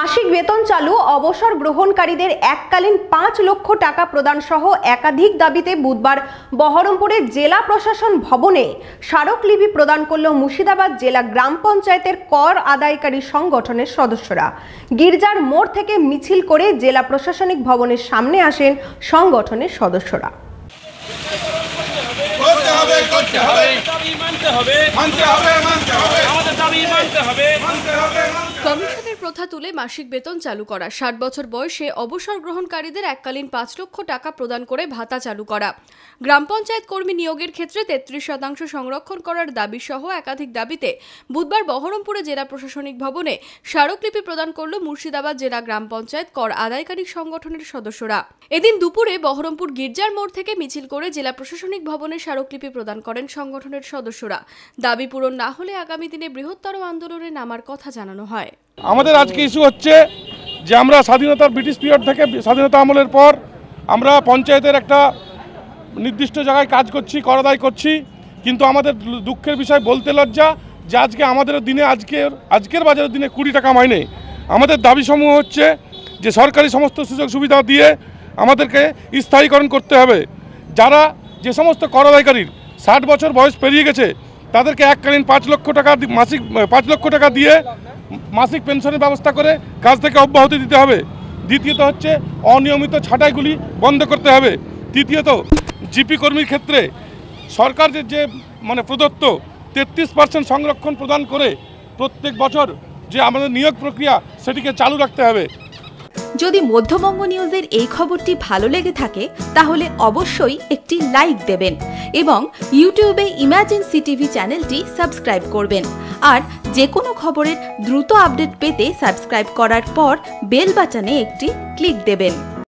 মাসিক বেতন চালু অবসর গ্রহণকারীদের এককালীন পাঁচ লক্ষ টাকা প্রদান সহ একাধিক দাবিতে বুধবার বহরমপুরের জেলা প্রশাসন ভবনে স্মারকলিপি প্রদান করল মুর্শিদাবাদ জেলা গ্রাম পঞ্চায়েতের কর আদায়কারী সংগঠনের সদস্যরা গির্জার মোড় থেকে মিছিল করে জেলা প্রশাসনিক ভবনের সামনে আসেন সংগঠনের সদস্যরা করতে হবে করতে হবে মানতে হবে মানতে হবে মানতে হবে কমিশনের প্রথা তুলে মাসিক বেতন চালু করা ষাট বছর বয়সে অবসর গ্রহণকারীদের এককালীন পাঁচ লক্ষ টাকা প্রদান করে ভাতা চালু করা গ্রাম পঞ্চায়েত কর্মী নিয়োগের ক্ষেত্রে তেত্রিশ শতাংশ সংরক্ষণ করার দাবি সহ একাধিক দাবিতে বুধবার বহরমপুরে জেলা প্রশাসনিক ভবনে স্মারকলিপি প্রদান করল মুর্শিদাবাদ জেলা গ্রাম পঞ্চায়েত কর আদায়কারী সংগঠনের সদস্যরা এদিন দুপুরে বহরমপুর গির্জার মোড় থেকে মিছিল করে জেলা প্রশাসনিক ভবনে স্মারকলিপি প্রদান করেন সংগঠনের সদস্যরা দাবি পূরণ না হলে আগামী দিনে বৃহৎ বৃহত্তর আন্দোলনে নামার কথা জানানো হয় আমাদের আজকে ইস্যু হচ্ছে যে আমরা স্বাধীনতার ব্রিটিশ পিরিয়ড থেকে স্বাধীনতা আমলের পর আমরা পঞ্চায়েতের একটা নির্দিষ্ট জায়গায় কাজ করছি করাদায় করছি কিন্তু আমাদের দুঃখের বিষয় বলতে লজ্জা যে আজকে আমাদের দিনে আজকের আজকের বাজারের দিনে কুড়ি টাকা মাইনে আমাদের দাবিসমূহ হচ্ছে যে সরকারি সমস্ত সুযোগ সুবিধা দিয়ে আমাদেরকে স্থায়ীকরণ করতে হবে যারা যে সমস্ত করাদায়কারীর ষাট বছর বয়স পেরিয়ে গেছে তাদেরকে এককালীন পাঁচ লক্ষ টাকা মাসিক পাঁচ লক্ষ টাকা দিয়ে মাসিক পেনশনের ব্যবস্থা করে কাজ থেকে অব্যাহতি দিতে হবে দ্বিতীয়ত হচ্ছে অনিয়মিত ছাঁটাইগুলি বন্ধ করতে হবে তৃতীয়ত জিপি কর্মীর ক্ষেত্রে সরকার যে মানে প্রদত্ত তেত্রিশ পার্সেন্ট সংরক্ষণ প্রদান করে প্রত্যেক বছর যে আমাদের নিয়োগ প্রক্রিয়া সেটিকে চালু রাখতে হবে যদি মধ্যবঙ্গ নিউজের এই খবরটি ভালো লেগে থাকে তাহলে অবশ্যই একটি লাইক দেবেন এবং ইউটিউবে ইমার্জেন্সি টিভি চ্যানেলটি সাবস্ক্রাইব করবেন আর যে কোনো খবরের দ্রুত আপডেট পেতে সাবস্ক্রাইব করার পর বেল বাটনে একটি ক্লিক দেবেন